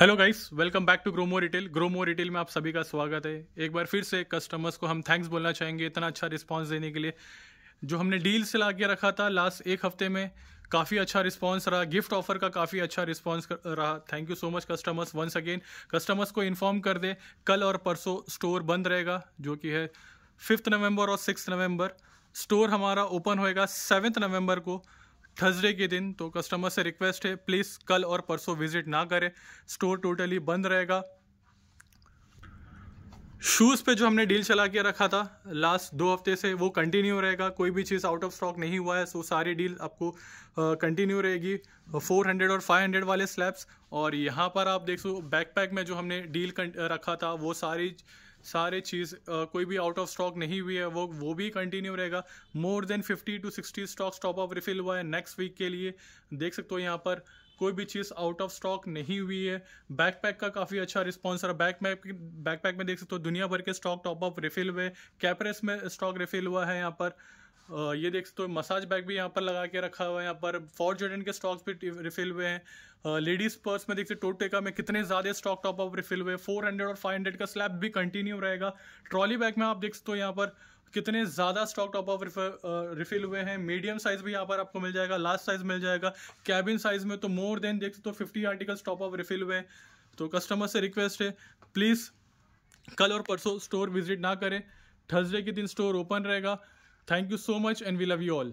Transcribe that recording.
Hello guys welcome back to Gromo retail Gromo retail में आप सभी का स्वागत है एक बार फिर से कस्टमर्स को हम थैंक्स बोलना चाहेंगे इतना अच्छा रिस्पांस देने के लिए जो हमने डील से ला के रखा था लास्ट एक हफ्ते में काफ़ी अच्छा रिस्पांस रहा गिफ्ट ऑफर का काफ़ी अच्छा रिस्पांस रहा thank you so much customers once again customers को इन्फॉर्म कर दे कल और परसों स्टोर बंद रहेगा जो कि है फिफ्थ नवम्बर और सिक्स नवम्बर स्टोर हमारा ओपन होएगा सेवन्थ नवम्बर को थर्सडे के दिन तो कस्टमर से रिक्वेस्ट है प्लीज़ कल और परसों विजिट ना करें स्टोर टोटली बंद रहेगा शूज़ पे जो हमने डील चला के रखा था लास्ट दो हफ्ते से वो कंटिन्यू रहेगा कोई भी चीज़ आउट ऑफ स्टॉक नहीं हुआ है सो सारी डील आपको कंटिन्यू रहेगी 400 और 500 वाले स्लैब्स और यहाँ पर आप देख सो बैकपैक में जो हमने डील रखा था वो सारी सारे चीज़ कोई भी आउट ऑफ स्टॉक नहीं हुई है वो वो भी कंटिन्यू रहेगा more than fifty to sixty stock top off refill हुआ है नेक्स्ट वीक के लिए देख सकते हो यहाँ पर कोई भी चीज़ आउट ऑफ स्टॉक नहीं हुई है बैकपैक का काफ़ी अच्छा रिस्पॉन्स रहा बैकपैक बैकपैक में देख सकते हो दुनिया भर के स्टॉक टॉप ऑफ रिफिल हुए कैपरेस में स्टॉक रिफिल हुआ है यहाँ पर ये देख सकते हो मसाज बैग भी यहाँ पर लगा के रखा हुआ है यहाँ पर फॉर जोर्डन के स्टॉक्स भी रिफिल हुए हैं लेडीज पर्स में देख सकते टोटेका में कितने ज़्यादा स्टॉक टॉप अप रिफिल हुए फोर हंड्रेड और फाइव हंड्रेड का स्लैब भी कंटिन्यू रहेगा ट्रॉली बैग में आप देख सकते हो यहाँ पर कितने ज़्यादा स्टॉक टॉप अप रिफिल हुए हैं मीडियम साइज़ भी यहाँ पर आपको मिल जाएगा लार्ज साइज़ मिल जाएगा कैबिन साइज़ में तो मोर देन देख सकते हो fifty articles top up refill हुए हैं तो कस्टमर से रिक्वेस्ट है प्लीज़ कल और परसों स्टोर विजिट ना करें थर्सडे के दिन स्टोर ओपन रहेगा Thank you so much, and we love you all.